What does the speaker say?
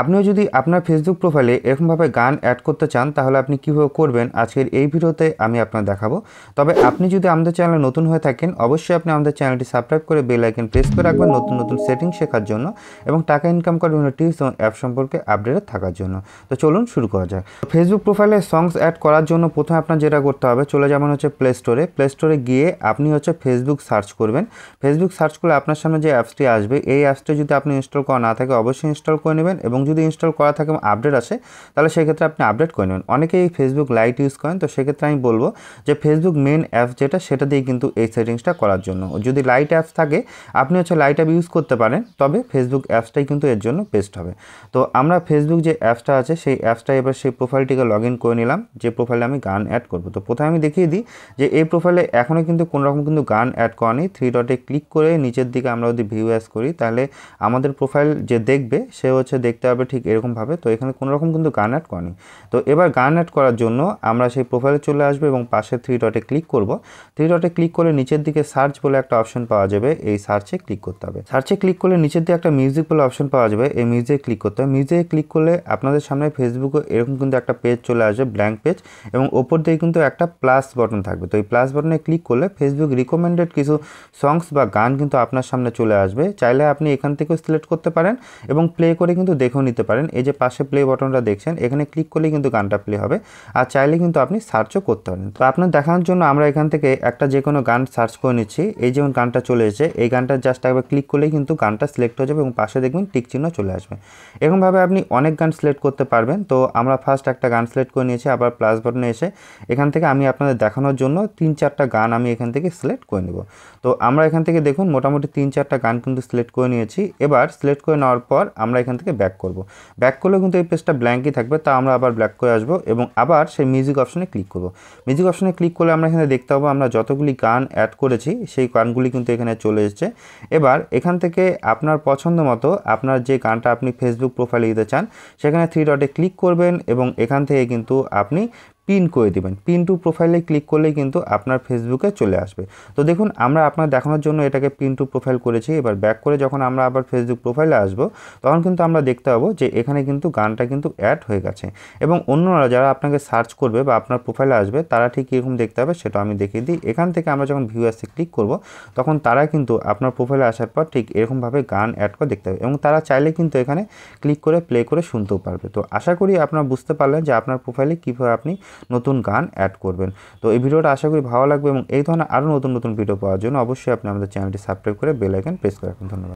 আপনিও যদি আপনার ফেসবুক প্রোফাইলে এরকমভাবে গান অ্যাড করতে চান তাহলে আপনি কীভাবে করবেন আজকের এই ভিডিওতে আমি আপনার দেখাবো তবে আপনি যদি আমাদের চ্যানেলে নতুন হয়ে থাকেন অবশ্যই আপনি আমাদের চ্যানেলটি সাবস্ক্রাইব করে বেল আইকন প্রেস করে রাখবেন নতুন নতুন সেটিং শেখার জন্য এবং টাকা ইনকাম করার বিভিন্ন টিপস এবং অ্যাপ সম্পর্কে আপডেটেড থাকার জন্য তো চলুন শুরু করা যাক ফেসবুক প্রোফাইলে সংস অ্যাড করার জন্য প্রথমে আপনার যেটা করতে হবে চলে যাবেন হচ্ছে প্লে স্টোরে প্লে স্টোরে গিয়ে আপনি হচ্ছে ফেসবুক সার্চ করবেন ফেসবুক সার্চ করলে আপনার সামনে যে অ্যাপসটি আসবে এই অ্যাপসটি যদি আপনি ইনস্টল করা না থাকে অবশ্যই ইনস্টল করে নেবেন এবং এবং যদি ইনস্টল করা থাকে এবং আপডেট আসে তাহলে সেক্ষেত্রে আপনি আপডেট করে নেবেন অনেকেই ফেসবুক লাইট ইউজ করেন তো সেক্ষেত্রে আমি বলবো যে ফেসবুক মেন অ্যাপ যেটা সেটা দিয়ে কিন্তু এই সেটিংসটা করার জন্য যদি লাইট অ্যাপস থাকে আপনি হচ্ছে লাইট অ্যাপ ইউজ করতে পারেন তবে ফেসবুক অ্যাপসটাই কিন্তু এর জন্য বেস্ট হবে তো আমরা ফেসবুক যে অ্যাপসটা আছে সেই অ্যাপসটা এবার সেই প্রোফাইলটিকে লগ ইন করে নিলাম যে প্রোফাইলে আমি গান অ্যাড করব তো প্রথমে আমি দেখিয়ে দিই যে এই প্রোফাইলে এখনও কিন্তু কোনোরকম কিন্তু গান অ্যাড করা নেই থ্রি ডটে ক্লিক করে নিচের দিকে আমরা যদি ভিউ অ্যাস করি তাহলে আমাদের প্রোফাইল যে দেখবে সে হচ্ছে দেখতে হবে ঠিক এরকমভাবে তো এখানে কোনো রকম কিন্তু গান অ্যাড করেনি তো এবার গান অ্যাড করার জন্য আমরা সেই প্রোফাইলে চলে আসবো এবং পাশে থ্রি ডটে ক্লিক করব থ্রি ডটে ক্লিক করে নিচের দিকে সার্চ বলে একটা অপশন পাওয়া যাবে এই সার্চে ক্লিক করতে হবে সার্চে ক্লিক করলে নিচের দিকে একটা মিউজিক বলে অপশন পাওয়া যাবে এই মিউজিক ক্লিক করতে হবে মিউজিকে ক্লিক করলে আপনাদের সামনে ফেসবুকে এরকম কিন্তু একটা পেজ চলে আসবে ব্ল্যাঙ্ক পেজ এবং ওপর দিকে কিন্তু একটা প্লাস বটন থাকবে তো এই প্লাস বটনে ক্লিক করলে ফেসবুক রিকমেন্ডেড কিছু সংস বা গান কিন্তু আপনার সামনে চলে আসবে চাইলে আপনি এখান থেকেও সিলেক্ট করতে পারেন এবং প্লে করে কিন্তু দেখুন দেখেও নিতে পারেন এই যে পাশে প্লে বটনটা দেখছেন এখানে ক্লিক করলে কিন্তু গানটা প্লে হবে আর চাইলে কিন্তু আপনি সার্চও করতে পারেন তো আপনার দেখানোর জন্য আমরা এখান থেকে একটা যে কোনো গান সার্চ করে নিচ্ছি এই যেমন গানটা চলে এসেছে এই গানটা জাস্ট একবার ক্লিক করলেই কিন্তু গানটা সিলেক্ট হয়ে যাবে এবং পাশে দেখবেন টিক চিহ্ন চলে আসবে এরকমভাবে আপনি অনেক গান সিলেক্ট করতে পারবেন তো আমরা ফার্স্ট একটা গান সিলেক্ট করে নিয়েছি আবার প্লাস বটনে এসে এখান থেকে আমি আপনাদের দেখানোর জন্য তিন চারটা গান আমি এখান থেকে সিলেক্ট করে নেব তো আমরা এখান থেকে দেখুন মোটামুটি তিন চারটা গান কিন্তু সিলেক্ট করে নিয়েছি এবার সিলেক্ট করে নেওয়ার পর আমরা এখান থেকে ব্যাক করব করব ব্যাক করলে কিন্তু এই পেজটা ব্ল্যাঙ্কই থাকবে তা আমরা আবার ব্ল্যাক করে আসবো এবং আবার সেই মিউজিক অপশনে ক্লিক করব মিউজিক অপশনে ক্লিক করলে আমরা এখানে দেখতে পাবো আমরা যতগুলি গান অ্যাড করেছি সেই গানগুলি কিন্তু এখানে চলে এসেছে এবার এখান থেকে আপনার পছন্দ মতো আপনার যে গানটা আপনি ফেসবুক প্রোফাইলে দিতে চান সেখানে থ্রি ডটে ক্লিক করবেন এবং এখান থেকে কিন্তু আপনি পিন করে দিবেন পিন টু প্রোফাইলে ক্লিক করলেই কিন্তু আপনার ফেসবুকে চলে আসবে তো দেখুন আমরা আপনার দেখানোর জন্য এটাকে পিন টু প্রোফাইল করেছি এবার ব্যাক করে যখন আমরা আবার ফেসবুক প্রোফাইলে আসব তখন কিন্তু আমরা দেখতে পাবো যে এখানে কিন্তু গানটা কিন্তু অ্যাড হয়ে গেছে এবং অন্যরা যারা আপনাকে সার্চ করবে বা আপনার প্রোফাইলে আসবে তারা ঠিক কীরকম দেখতে হবে সেটা আমি দেখিয়ে দিই এখান থেকে আমরা যখন ভিউ ভিউয়ার্সে ক্লিক করব তখন তারা কিন্তু আপনার প্রোফাইলে আসার পর ঠিক এরকমভাবে গান অ্যাড করে দেখতে হবে এবং তারা চাইলে কিন্তু এখানে ক্লিক করে প্লে করে শুনতেও পারবে তো আশা করি আপনারা বুঝতে পারলেন যে আপনার প্রোফাইলে কীভাবে আপনি নতুন গান অ্যাড করবেন তো এই ভিডিওটা আশা করি ভালো লাগবে এবং এই ধরনের আরও নতুন নতুন ভিডিও পাওয়ার জন্য অবশ্যই আপনি আমাদের চ্যানেলটি সাবস্ক্রাইব করে বেলাইকেন প্রেস করে রাখুন ধন্যবাদ